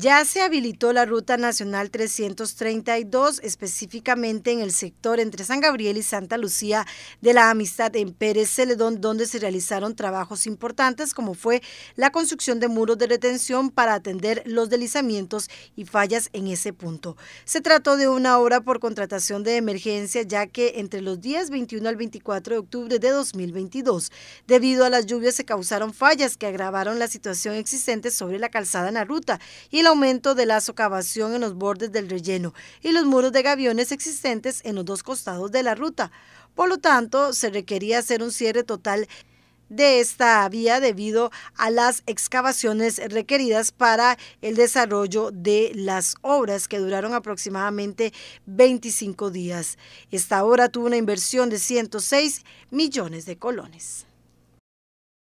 Ya se habilitó la Ruta Nacional 332, específicamente en el sector entre San Gabriel y Santa Lucía de la Amistad en Pérez Celedón, donde se realizaron trabajos importantes como fue la construcción de muros de retención para atender los deslizamientos y fallas en ese punto. Se trató de una obra por contratación de emergencia, ya que entre los días 21 al 24 de octubre de 2022, debido a las lluvias se causaron fallas que agravaron la situación existente sobre la calzada en la ruta y aumento de la socavación en los bordes del relleno y los muros de gaviones existentes en los dos costados de la ruta. Por lo tanto, se requería hacer un cierre total de esta vía debido a las excavaciones requeridas para el desarrollo de las obras que duraron aproximadamente 25 días. Esta obra tuvo una inversión de 106 millones de colones.